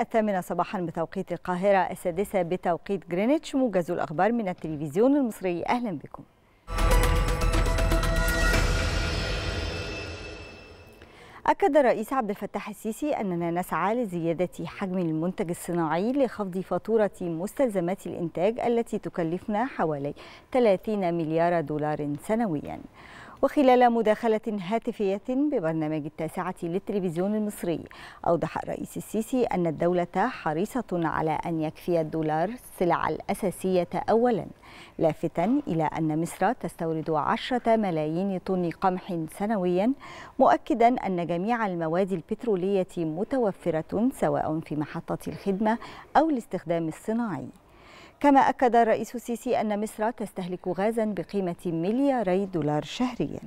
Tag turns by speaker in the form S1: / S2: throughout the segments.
S1: الثامنة صباحا بتوقيت القاهرة السادسة بتوقيت جرينتش موجز الأخبار من التلفزيون المصري أهلا بكم أكد الرئيس عبد الفتاح السيسي أننا نسعى لزيادة حجم المنتج الصناعي لخفض فاتورة مستلزمات الإنتاج التي تكلفنا حوالي 30 مليار دولار سنوياً وخلال مداخلة هاتفية ببرنامج التاسعة للتلفزيون المصري أوضح الرئيس السيسي أن الدولة حريصة على أن يكفي الدولار السلع الأساسية أولا لافتا إلى أن مصر تستورد 10 ملايين طن قمح سنويا مؤكدا أن جميع المواد البترولية متوفرة سواء في محطة الخدمة أو الاستخدام الصناعي كما أكد الرئيس السيسي أن مصر تستهلك غازا بقيمة ملياري دولار شهرياً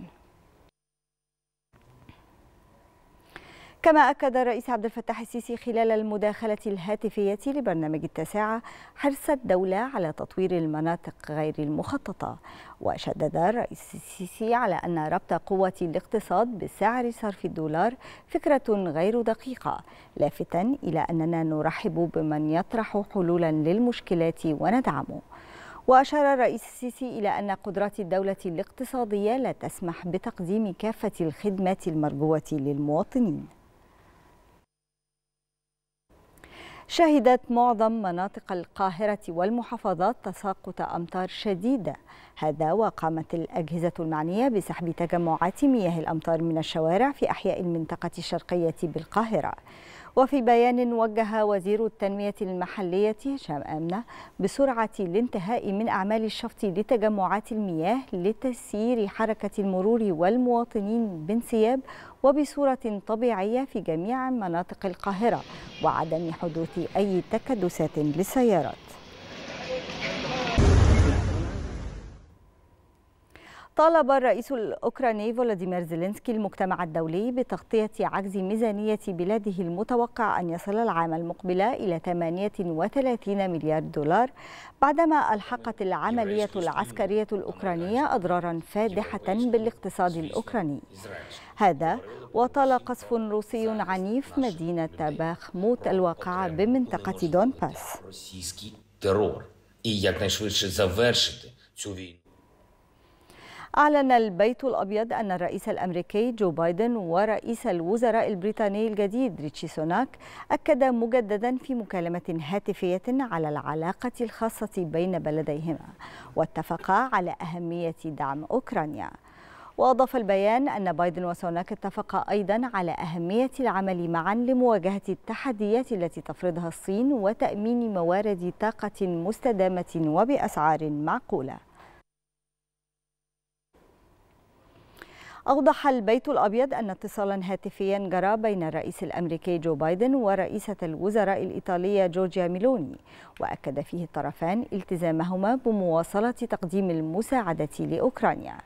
S1: كما أكد الرئيس عبد الفتاح السيسي خلال المداخلة الهاتفية لبرنامج التساعة حرص الدولة على تطوير المناطق غير المخططة وشدد الرئيس السيسي على أن ربط قوة الاقتصاد بسعر صرف الدولار فكرة غير دقيقة لافتا إلى أننا نرحب بمن يطرح حلولا للمشكلات وندعمه وأشار الرئيس السيسي إلى أن قدرات الدولة الاقتصادية لا تسمح بتقديم كافة الخدمات المرجوة للمواطنين شهدت معظم مناطق القاهرة والمحافظات تساقط أمطار شديدة هذا وقامت الأجهزة المعنية بسحب تجمعات مياه الأمطار من الشوارع في أحياء المنطقة الشرقية بالقاهرة وفي بيان وجه وزير التنمية المحلية هشام آمنة بسرعة الانتهاء من أعمال الشفط لتجمعات المياه لتسيير حركة المرور والمواطنين بانسياب وبصورة طبيعية في جميع مناطق القاهرة وعدم حدوث أي تكدسات للسيارات طالب الرئيس الأوكراني فولاديمير زيلينسكي المجتمع الدولي بتغطية عجز ميزانية بلاده المتوقع أن يصل العام المقبل إلى 38 مليار دولار بعدما ألحقت العملية العسكرية الأوكرانية أضرارا فادحة بالاقتصاد الأوكراني هذا وطال قصف روسي عنيف مدينة باخموت الواقعة بمنطقة دونباس أعلن البيت الأبيض أن الرئيس الأمريكي جو بايدن ورئيس الوزراء البريطاني الجديد ريتشي سوناك أكدا مجددا في مكالمة هاتفية على العلاقة الخاصة بين بلديهما واتفقا على أهمية دعم أوكرانيا وأضاف البيان أن بايدن وسوناك اتفقا أيضا على أهمية العمل معا لمواجهة التحديات التي تفرضها الصين وتأمين موارد طاقة مستدامة وبأسعار معقولة أوضح البيت الأبيض أن اتصالا هاتفيا جرى بين الرئيس الأمريكي جو بايدن ورئيسة الوزراء الإيطالية جورجيا ميلوني وأكد فيه الطرفان التزامهما بمواصلة تقديم المساعدة لأوكرانيا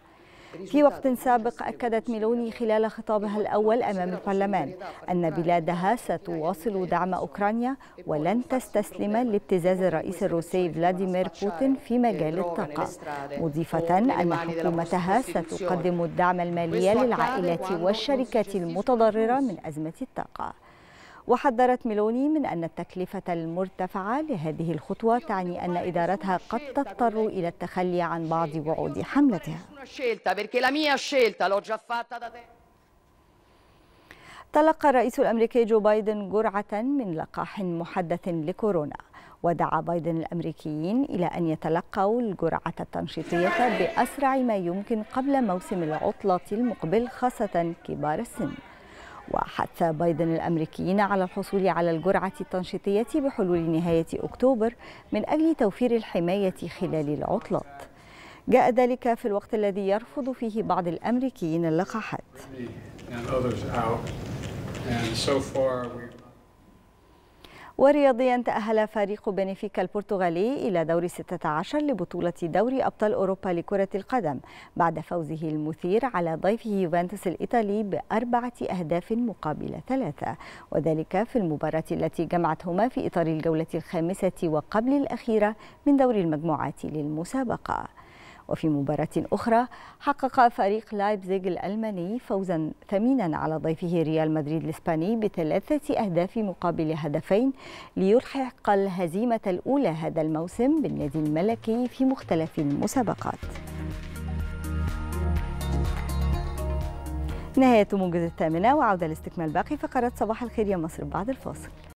S1: في وقت سابق أكدت ميلوني خلال خطابها الأول أمام البرلمان أن بلادها ستواصل دعم أوكرانيا ولن تستسلم لابتزاز الرئيس الروسي فلاديمير بوتين في مجال الطاقة مضيفة أن حكومتها ستقدم الدعم المالي للعائلات والشركات المتضررة من أزمة الطاقة وحذرت ميلوني من أن التكلفة المرتفعة لهذه الخطوة تعني أن إدارتها قد تضطر إلى التخلي عن بعض وعود حملتها تلقى الرئيس الأمريكي جو بايدن جرعة من لقاح محدث لكورونا ودعا بايدن الأمريكيين إلى أن يتلقوا الجرعة التنشيطية بأسرع ما يمكن قبل موسم العطلة المقبل خاصة كبار السن وحث بايدن الأمريكيين على الحصول على الجرعة التنشيطية بحلول نهاية أكتوبر من أجل توفير الحماية خلال العطلات جاء ذلك في الوقت الذي يرفض فيه بعض الأمريكيين اللقاحات ورياضيا تأهل فريق بنفيكا البرتغالي إلى دور 16 لبطولة دوري أبطال أوروبا لكرة القدم بعد فوزه المثير على ضيفه يوفنتوس الإيطالي بأربعة أهداف مقابل ثلاثة وذلك في المباراة التي جمعتهما في إطار الجولة الخامسة وقبل الأخيرة من دور المجموعات للمسابقة وفي مباراة أخرى حقق فريق لايبزيغ الألماني فوزا ثمينا على ضيفه ريال مدريد الإسباني بثلاثة أهداف مقابل هدفين ليلحق الهزيمة الأولى هذا الموسم بالنادي الملكي في مختلف المسابقات نهاية موجز الثامنة وعودة لاستكمال باقي فقرات صباح الخير يا مصر بعد الفاصل